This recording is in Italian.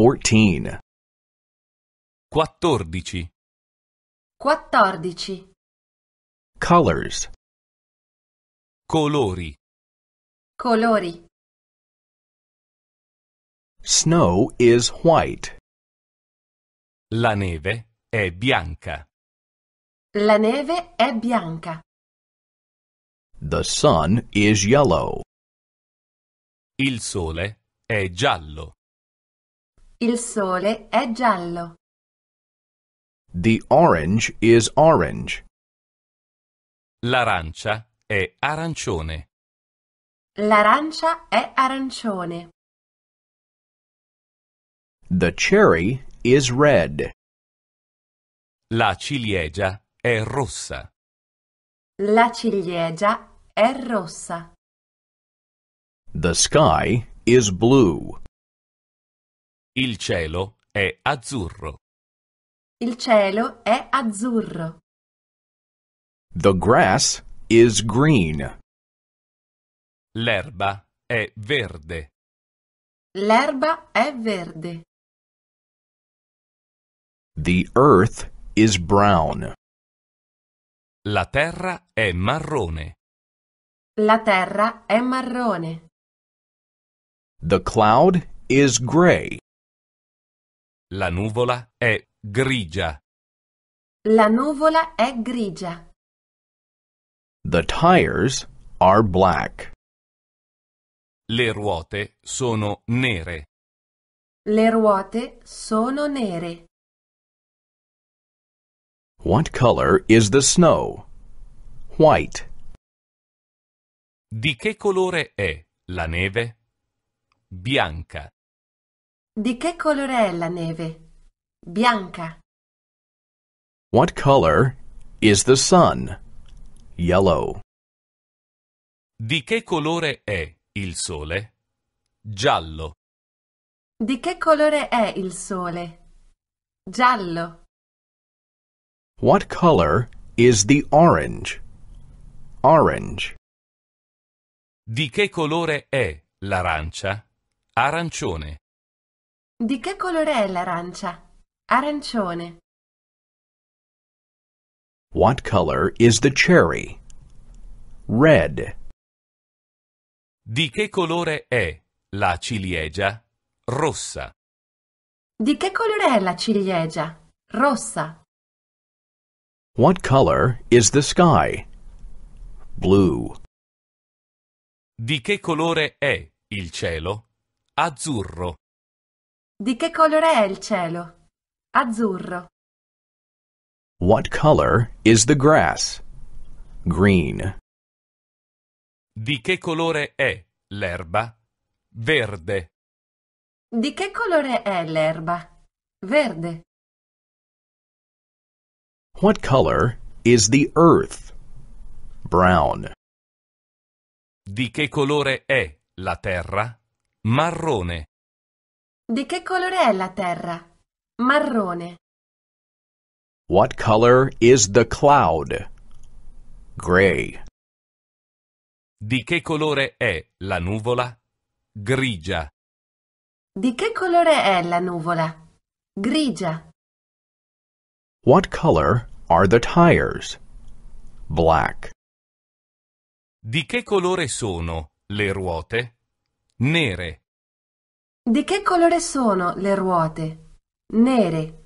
14 14 14 Colors Colori Colori Snow is white. La neve è bianca. La neve è bianca. The sun is yellow. Il sole è giallo. Il sole è giallo. The orange is orange. L'arancia è arancione. L'arancia è arancione. The cherry is red. La ciliegia è rossa. La ciliegia è rossa. The sky is blue. Il cielo è azzurro. Il cielo è azzurro. The grass is green. L'erba è verde. L'erba è verde. The earth is brown. La terra è marrone. La terra è marrone. The cloud is gray. La nuvola è grigia. La nuvola è grigia. The tires are black. Le ruote sono nere. Le ruote sono nere. What color is the snow? White. Di che colore è la neve? Bianca. Di che colore è la neve? Bianca. What color is the sun? Yellow. Di che colore è il sole? Giallo. Di che colore è il sole? Giallo. What color is the orange? Orange. Di che colore è l'arancia? Arancione. Di che colore è l'arancia? Arancione. What color is the cherry? Red. Di che colore è la ciliegia? Rossa. Di che colore è la ciliegia? Rossa. What color is the sky? Blue. Di che colore è il cielo? Azzurro. Di che colore è il cielo? Azzurro. What color is the grass? Green. Di che colore è l'erba? Verde. Di che colore è l'erba? Verde. What color is the earth? Brown. Di che colore è la terra? Marrone. Di che colore è la terra? Marrone. What color is the cloud? Gray. Di che colore è la nuvola? Grigia. Di che colore è la nuvola? Grigia. What color are the tires? Black. Di che colore sono le ruote? Nere. Di che colore sono le ruote? Nere.